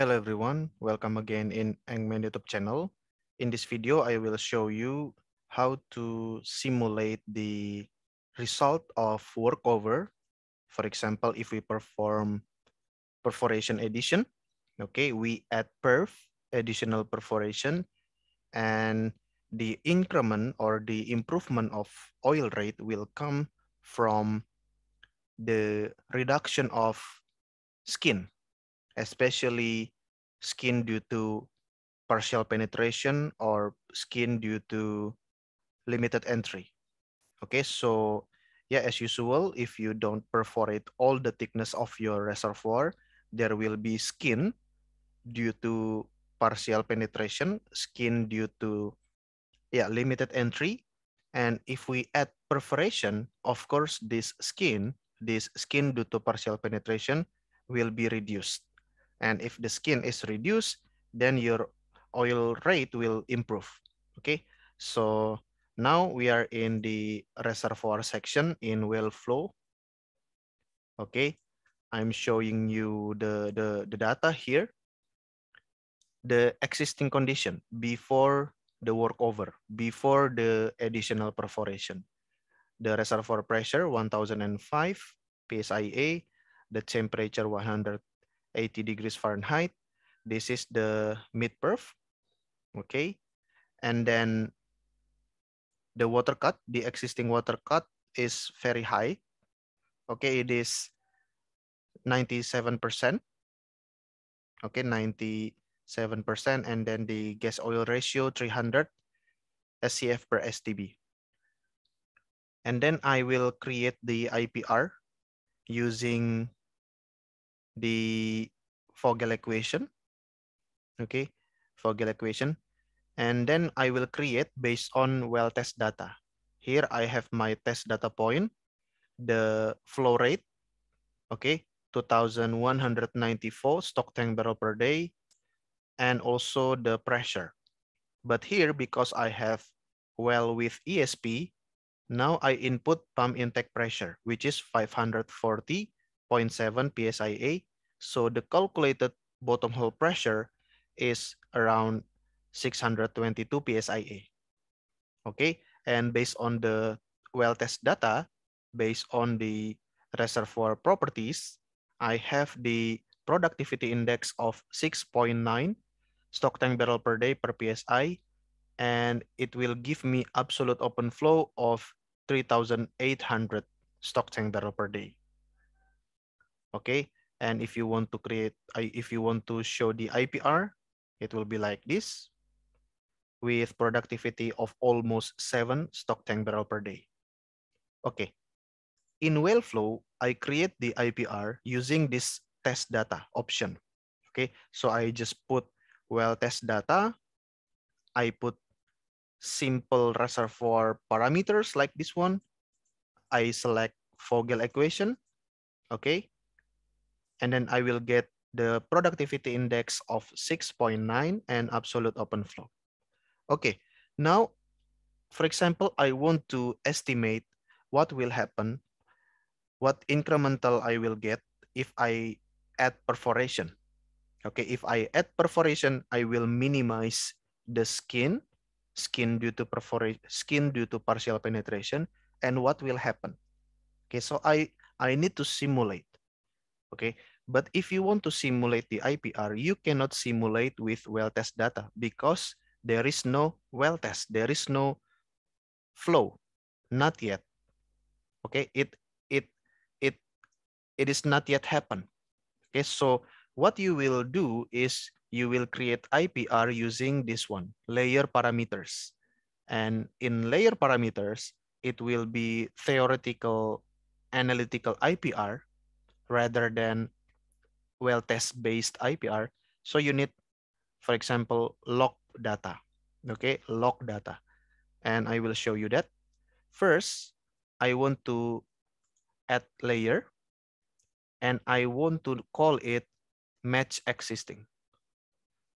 Hello everyone, welcome again in Engman YouTube channel. In this video, I will show you how to simulate the result of workover. For example, if we perform perforation addition, okay, we add perf, additional perforation, and the increment or the improvement of oil rate will come from the reduction of skin especially skin due to partial penetration or skin due to limited entry. Okay, so yeah, as usual, if you don't perforate all the thickness of your reservoir, there will be skin due to partial penetration, skin due to yeah, limited entry. And if we add perforation, of course, this skin, this skin due to partial penetration will be reduced. And if the skin is reduced, then your oil rate will improve. Okay, so now we are in the reservoir section in well flow. Okay, I'm showing you the, the, the data here. The existing condition before the workover, before the additional perforation. The reservoir pressure 1005 PSIA, the temperature 100 80 degrees Fahrenheit. This is the mid perf, okay? And then the water cut, the existing water cut is very high. Okay, it is 97%. Okay, 97%. And then the gas oil ratio 300 SCF per STB. And then I will create the IPR using the Fogel equation. Okay, Fogel equation. And then I will create based on well test data. Here I have my test data point, the flow rate, okay, 2,194 stock tank barrel per day, and also the pressure. But here, because I have well with ESP, now I input pump intake pressure, which is 540 0.7 psia. So the calculated bottom hole pressure is around 622 psia. Okay, and based on the well test data, based on the reservoir properties, I have the productivity index of 6.9 stock tank barrel per day per psi, and it will give me absolute open flow of 3,800 stock tank barrel per day okay and if you want to create if you want to show the ipr it will be like this with productivity of almost seven stock tank barrel per day okay in wellflow i create the ipr using this test data option okay so i just put well test data i put simple reservoir parameters like this one i select fogel equation okay and then I will get the productivity index of 6.9 and absolute open flow. Okay, now, for example, I want to estimate what will happen, what incremental I will get if I add perforation. Okay, if I add perforation, I will minimize the skin, skin due to perforation, skin due to partial penetration, and what will happen. Okay, so I, I need to simulate. Okay, but if you want to simulate the IPR, you cannot simulate with well test data because there is no well test, there is no flow, not yet. Okay, it it it it is not yet happened. Okay, so what you will do is you will create IPR using this one, layer parameters. And in layer parameters, it will be theoretical analytical IPR rather than well test based IPR. So you need, for example, log data. Okay, log data. And I will show you that. First, I want to add layer and I want to call it match existing.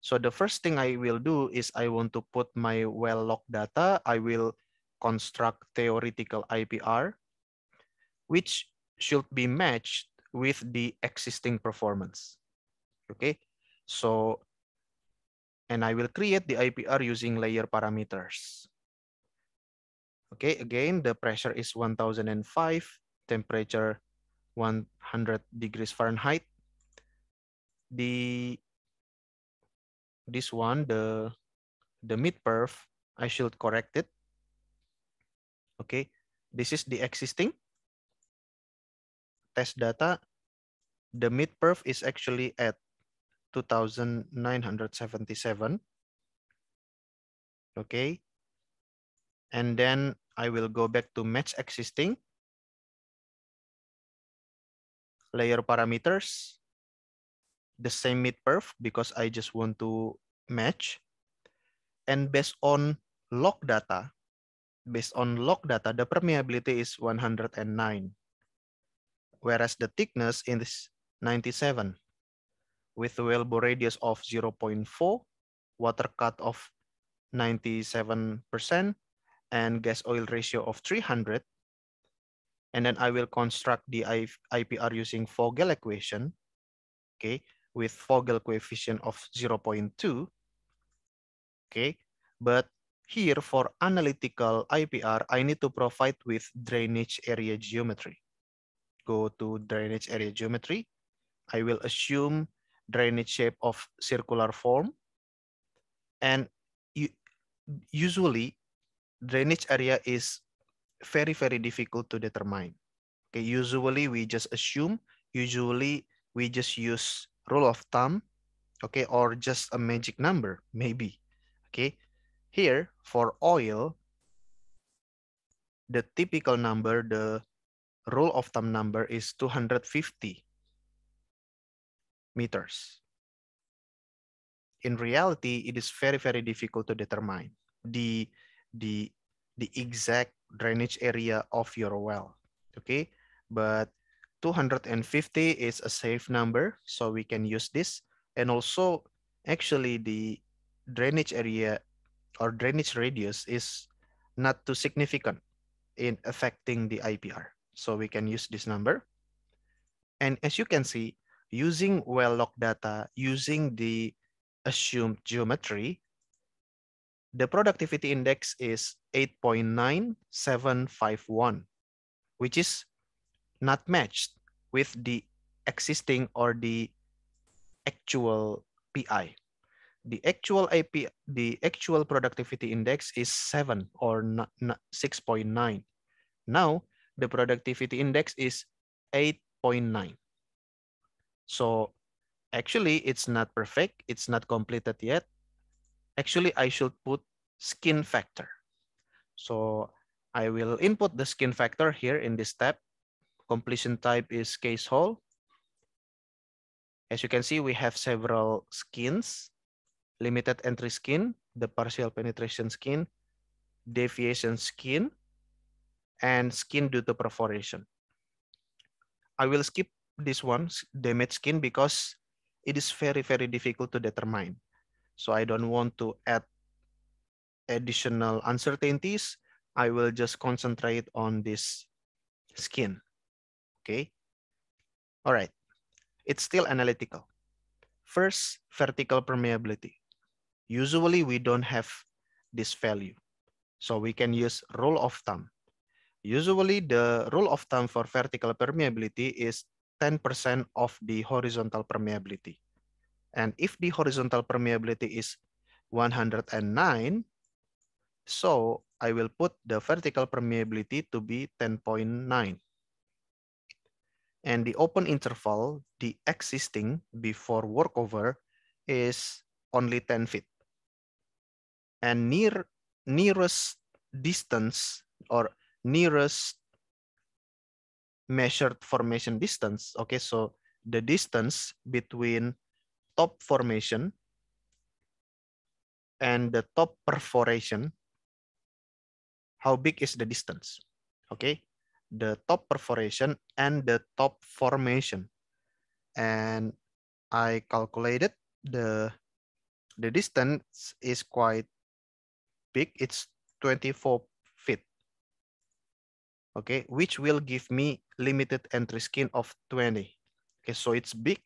So the first thing I will do is I want to put my well log data. I will construct theoretical IPR, which should be matched with the existing performance. Okay, so, and I will create the IPR using layer parameters. Okay, again, the pressure is 1005, temperature 100 degrees Fahrenheit. The, this one, the, the mid-perf, I should correct it. Okay, this is the existing test data, the mid-perf is actually at 2,977. Okay. And then I will go back to match existing. Layer parameters, the same mid-perf because I just want to match. And based on log data, based on log data, the permeability is 109. whereas the thickness is 97 with well bore radius of 0.4, water cut of 97%, and gas oil ratio of 300. And then I will construct the IPR using Vogel equation, okay, with Vogel coefficient of 0.2, okay. But here for analytical IPR, I need to provide with drainage area geometry go to drainage area geometry. I will assume drainage shape of circular form. And usually drainage area is very, very difficult to determine. Okay, usually we just assume, usually we just use rule of thumb, okay, or just a magic number, maybe, okay. Here, for oil, the typical number, the rule of thumb number is 250 meters. In reality, it is very, very difficult to determine the, the, the exact drainage area of your well, okay? But 250 is a safe number, so we can use this. And also, actually, the drainage area or drainage radius is not too significant in affecting the IPR. So we can use this number. And as you can see, using well-log data, using the assumed geometry, the productivity index is 8.9751, which is not matched with the existing or the actual PI. The actual AP, the actual productivity index is 7 or 6.9. Now, the productivity index is 8.9. So actually it's not perfect. It's not completed yet. Actually, I should put skin factor. So I will input the skin factor here in this tab. Completion type is case whole. As you can see, we have several skins, limited entry skin, the partial penetration skin, deviation skin, and skin due to perforation. I will skip this one, damaged skin, because it is very, very difficult to determine. So I don't want to add additional uncertainties. I will just concentrate on this skin. Okay. All right. It's still analytical. First, vertical permeability. Usually we don't have this value. So we can use rule of thumb usually the rule of thumb for vertical permeability is 10% of the horizontal permeability. And if the horizontal permeability is 109, so I will put the vertical permeability to be 10.9. And the open interval, the existing before workover is only 10 feet. And near nearest distance or nearest measured formation distance. Okay, so the distance between top formation and the top perforation, how big is the distance? Okay, the top perforation and the top formation. And I calculated the, the distance is quite big. It's 24 okay, which will give me limited entry skin of 20. Okay, so it's big.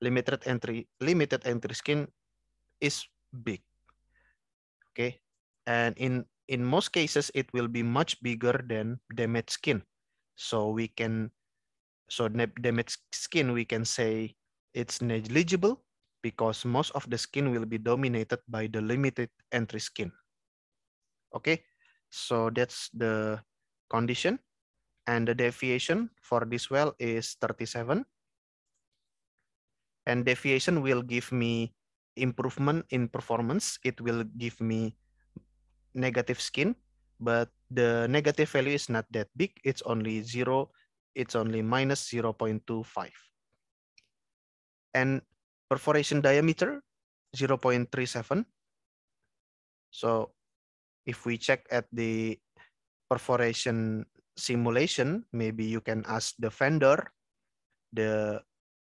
Limited entry, limited entry skin is big. Okay, and in in most cases it will be much bigger than damaged skin. So we can, so damaged skin we can say it's negligible because most of the skin will be dominated by the limited entry skin. Okay, so that's the condition and the deviation for this well is 37 and deviation will give me improvement in performance it will give me negative skin but the negative value is not that big it's only zero it's only minus 0 0.25 and perforation diameter 0 0.37 so if we check at the perforation simulation, maybe you can ask the vendor, the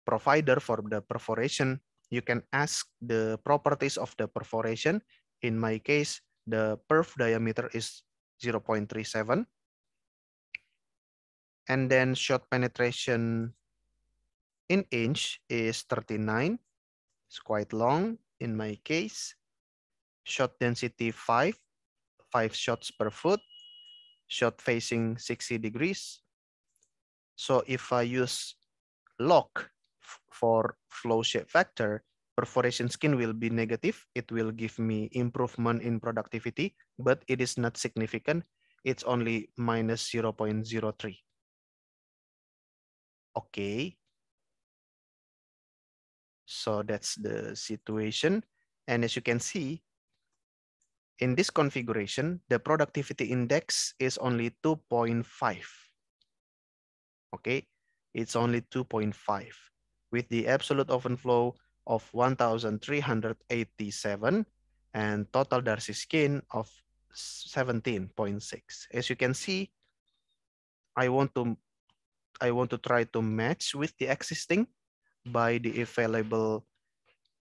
provider for the perforation. You can ask the properties of the perforation. In my case, the perf diameter is 0.37. And then shot penetration in inch is 39. It's quite long in my case. Shot density 5, 5 shots per foot shot facing 60 degrees. So if I use lock for flow shape factor, perforation skin will be negative. It will give me improvement in productivity, but it is not significant. It's only minus 0 0.03. Okay. So that's the situation. And as you can see, in this configuration, the productivity index is only 2.5. Okay, it's only 2.5 with the absolute overflow of 1,387 and total Darcy skin of 17.6. As you can see, I want to I want to try to match with the existing by the available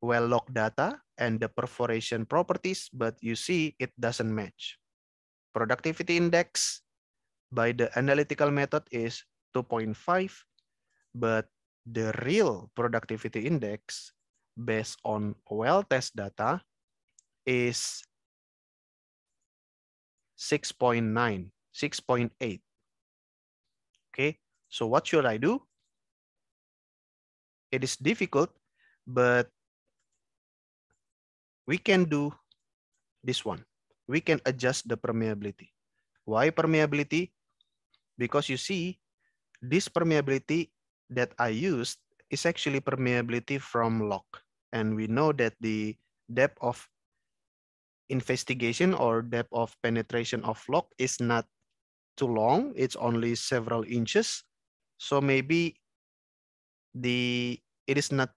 well log data and the perforation properties, but you see it doesn't match. Productivity index by the analytical method is 2.5, but the real productivity index based on well test data is 6.9, 6.8. Okay, so what should I do? It is difficult, but we can do this one. We can adjust the permeability. Why permeability? Because you see, this permeability that I used is actually permeability from log. And we know that the depth of investigation or depth of penetration of log is not too long. It's only several inches. So maybe the it is not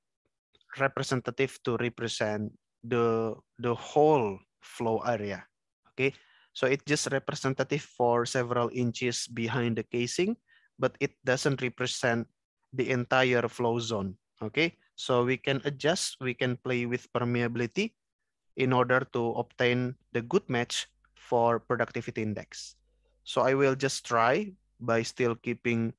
representative to represent the the whole flow area okay so it's just representative for several inches behind the casing but it doesn't represent the entire flow zone okay so we can adjust we can play with permeability in order to obtain the good match for productivity index so i will just try by still keeping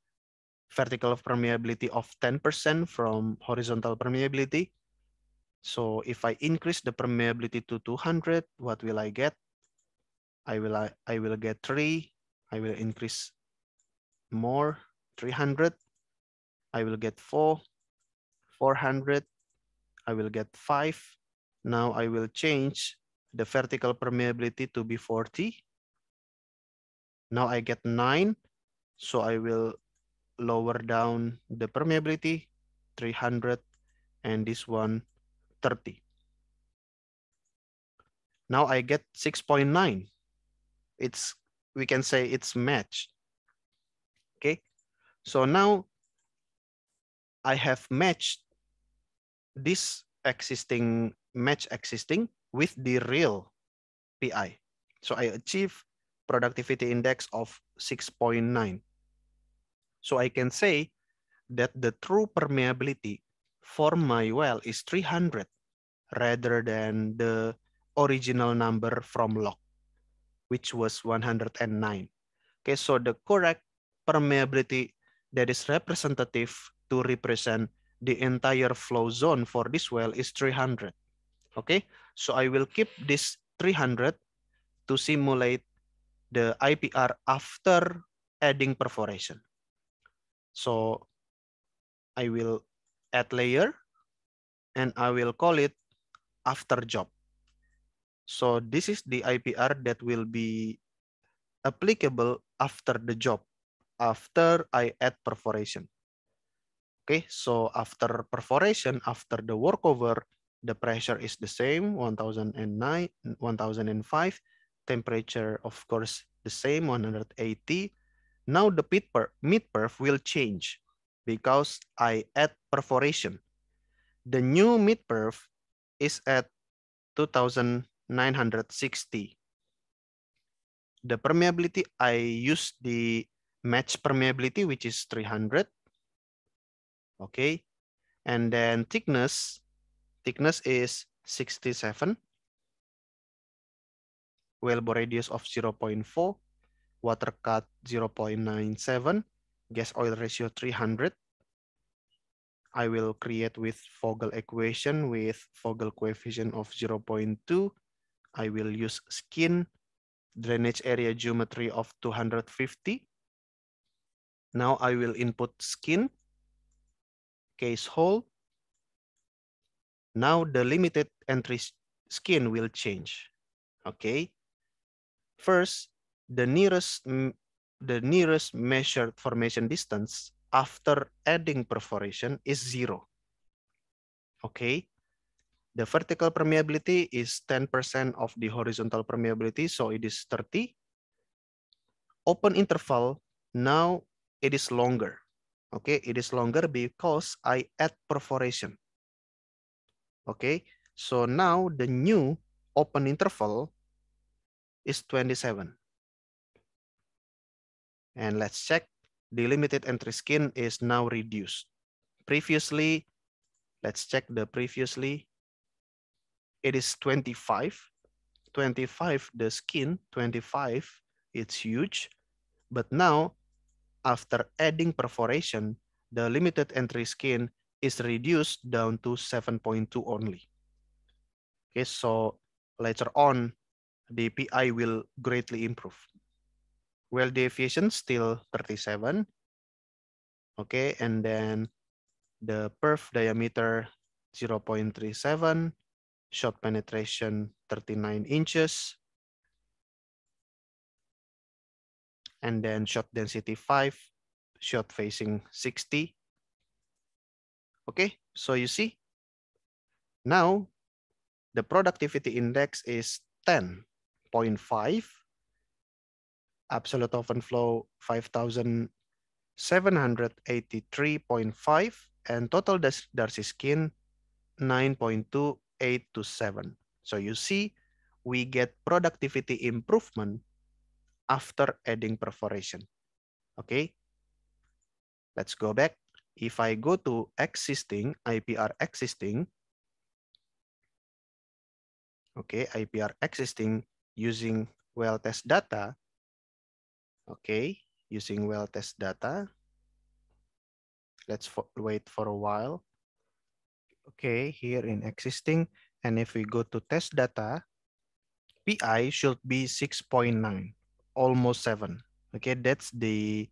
vertical permeability of 10% from horizontal permeability so if I increase the permeability to 200, what will I get? I will, I, I will get three. I will increase more, 300. I will get four, 400. I will get five. Now I will change the vertical permeability to be 40. Now I get nine. So I will lower down the permeability, 300. And this one 30. Now I get 6.9. It's, we can say it's matched. Okay. So now I have matched this existing match existing with the real PI. So I achieve productivity index of 6.9. So I can say that the true permeability for my well is 300 rather than the original number from log, which was 109. Okay, so the correct permeability that is representative to represent the entire flow zone for this well is 300. Okay, so I will keep this 300 to simulate the IPR after adding perforation. So I will at layer and I will call it after job. So this is the IPR that will be applicable after the job, after I add perforation. Okay, so after perforation, after the workover, the pressure is the same, 1009, 1005. Temperature, of course, the same, 180. Now the mid perf will change because I add perforation. The new mid-perf is at 2,960. The permeability, I use the match permeability, which is 300. Okay. And then thickness, thickness is 67. Wellbore radius of 0 0.4, water cut 0 0.97, gas oil ratio 300. I will create with Vogel equation with Vogel coefficient of 0.2. I will use skin drainage area geometry of 250. Now I will input skin, case hole. Now the limited entry skin will change. Okay. First, the nearest the nearest measured formation distance after adding perforation is zero. Okay. The vertical permeability is 10% of the horizontal permeability, so it is 30. Open interval, now it is longer. Okay, it is longer because I add perforation. Okay, so now the new open interval is 27. And let's check. The limited entry skin is now reduced. Previously, let's check the previously. It is 25. 25, the skin, 25, it's huge. But now, after adding perforation, the limited entry skin is reduced down to 7.2 only. Okay, so later on, the PI will greatly improve well deviation still 37. Okay, and then the perf diameter 0.37, shot penetration 39 inches, and then shot density 5, shot facing 60. Okay, so you see, now the productivity index is 10.5 absolute open flow 5,783.5 and total Darcy skin 9.2827. So you see, we get productivity improvement after adding perforation. Okay, let's go back. If I go to existing, IPR existing, okay, IPR existing using well test data, Okay, using well test data. Let's for, wait for a while. Okay, here in existing, and if we go to test data, PI should be 6.9, almost 7. Okay, that's the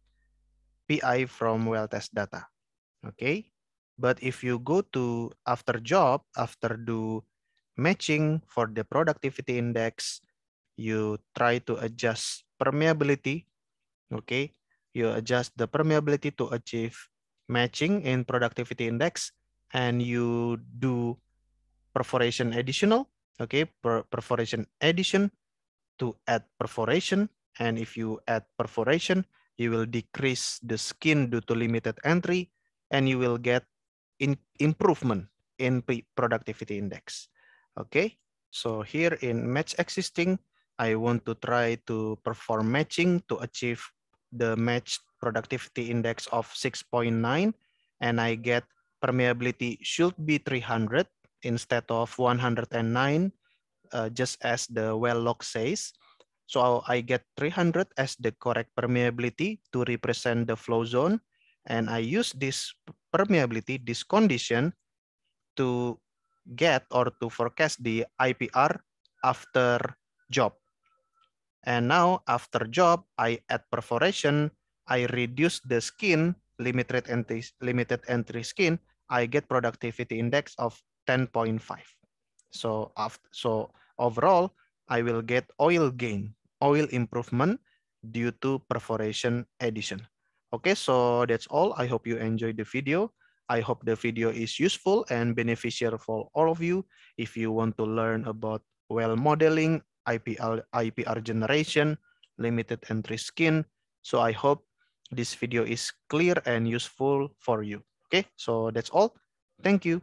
PI from well test data. Okay, but if you go to after job, after do matching for the productivity index, you try to adjust permeability Okay, you adjust the permeability to achieve matching in productivity index and you do perforation additional, okay, per perforation addition to add perforation. And if you add perforation, you will decrease the skin due to limited entry and you will get in improvement in productivity index. Okay, so here in match existing, I want to try to perform matching to achieve the matched productivity index of 6.9 and I get permeability should be 300 instead of 109 uh, just as the well log says. So I get 300 as the correct permeability to represent the flow zone and I use this permeability, this condition to get or to forecast the IPR after job. And now after job, I add perforation, I reduce the skin, limited entry, limited entry skin, I get productivity index of 10.5. So after, so overall, I will get oil gain, oil improvement due to perforation addition. Okay, so that's all. I hope you enjoyed the video. I hope the video is useful and beneficial for all of you. If you want to learn about well modeling IPR, IPR generation, limited entry skin. So I hope this video is clear and useful for you. Okay, so that's all. Thank you.